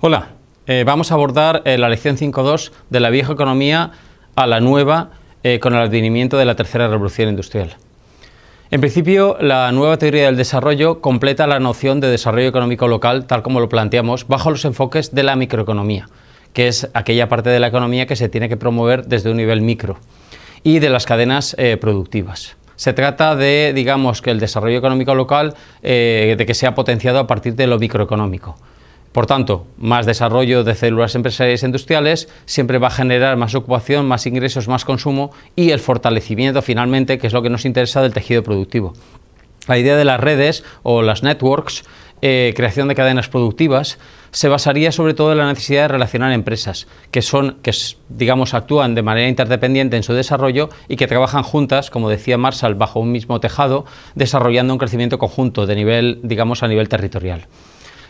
Hola, eh, vamos a abordar eh, la lección 5.2 de la vieja economía a la nueva eh, con el advenimiento de la tercera revolución industrial. En principio, la nueva teoría del desarrollo completa la noción de desarrollo económico local tal como lo planteamos bajo los enfoques de la microeconomía, que es aquella parte de la economía que se tiene que promover desde un nivel micro y de las cadenas productivas. Se trata de, digamos, que el desarrollo económico local, de que sea potenciado a partir de lo microeconómico. Por tanto, más desarrollo de células empresariales e industriales siempre va a generar más ocupación, más ingresos, más consumo y el fortalecimiento finalmente, que es lo que nos interesa, del tejido productivo. La idea de las redes o las networks, eh, creación de cadenas productivas, se basaría sobre todo en la necesidad de relacionar empresas que son, que digamos, actúan de manera interdependiente en su desarrollo y que trabajan juntas, como decía Marshall, bajo un mismo tejado, desarrollando un crecimiento conjunto de nivel, a nivel territorial.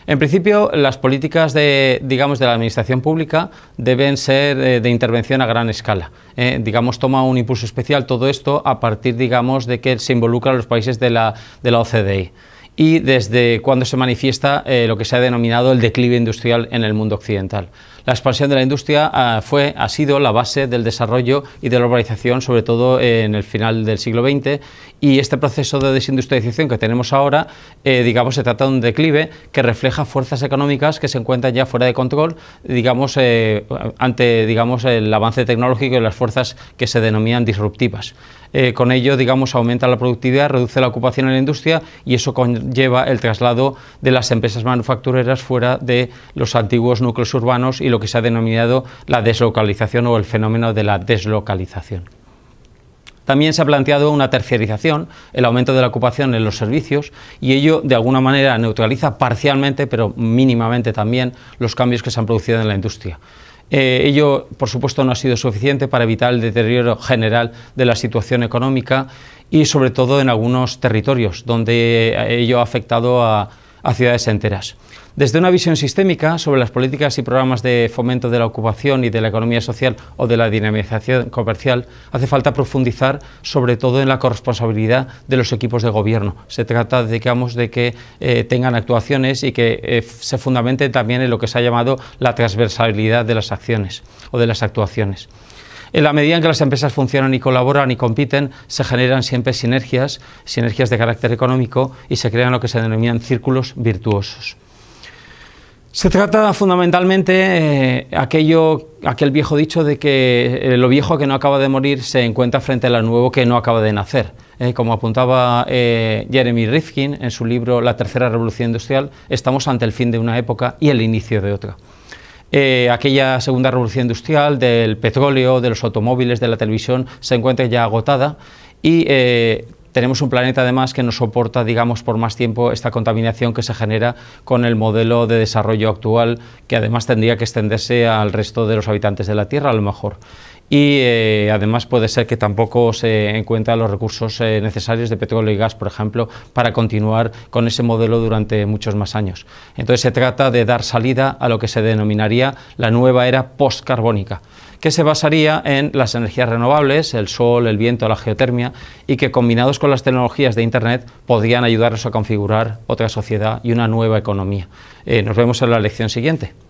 En principio, las políticas de, la administración pública deben ser eh, de, intervención a gran escala. Eh, digamos, toma un impulso especial todo esto a partir, de que se involucran los países de la, OCDE e. y desde cuando se manifiesta eh, lo que se ha denominado el declive industrial en el mundo occidental. La expansión de la industria ah, fue, ha sido la base del desarrollo y de la urbanización, sobre todo en el final del siglo XX, y este proceso de desindustrialización que tenemos ahora, eh, digamos, se trata de un declive que refleja fuerzas económicas que se encuentran ya fuera de control, digamos, eh, ante digamos, el avance tecnológico y las fuerzas que se denominan disruptivas. Eh, con ello, digamos, aumenta la productividad, reduce la ocupación en la industria y eso conlleva el traslado de las empresas manufactureras fuera de los antiguos núcleos urbanos y lo que se ha denominado la deslocalización o el fenómeno de la deslocalización. También se ha planteado una terciarización, el aumento de la ocupación en los servicios, y ello de alguna manera neutraliza parcialmente, pero mínimamente también, los cambios que se han producido en la industria. Eh, ello, por supuesto, no ha sido suficiente para evitar el deterioro general de la situación económica y, sobre todo, en algunos territorios, donde eh, ello ha afectado a a ciudades enteras. Desde una visión sistémica sobre las políticas y programas de fomento de la ocupación y de la economía social o de la dinamización comercial, hace falta profundizar sobre todo en la corresponsabilidad de los equipos de gobierno. Se trata, digamos, de que eh, tengan actuaciones y que eh, se fundamente también en lo que se ha llamado la transversalidad de las acciones o de las actuaciones. En la medida en que las empresas funcionan y colaboran y compiten, se generan siempre sinergias, sinergias de carácter económico y se crean lo que se denominan círculos virtuosos. Se trata fundamentalmente eh, aquel viejo dicho de que eh, lo viejo que no acaba de morir se encuentra frente a lo nuevo que no acaba de nacer. Eh, como apuntaba Jeremy Rifkin en su libro La Tercera Revolución Industrial, estamos ante el fin de una época y el inicio de otra. Eh, aquella segunda revolución industrial del petróleo, de los automóviles, de la televisión, se encuentra ya agotada y eh, tenemos un planeta además que no soporta, digamos, por más tiempo esta contaminación que se genera con el modelo de desarrollo actual, que además tendría que extenderse al resto de los habitantes de la Tierra, a lo mejor y eh, además puede ser que tampoco se encuentren los recursos eh, necesarios de petróleo y gas, por ejemplo, para continuar con ese modelo durante muchos más años. Entonces se trata de dar salida a lo que se denominaría la nueva era postcarbónica que se basaría en las energías renovables, el sol, el viento, la geotermia, y que combinados con las tecnologías de Internet podrían ayudarnos a configurar otra sociedad y una nueva economía. Eh, nos vemos en la lección siguiente.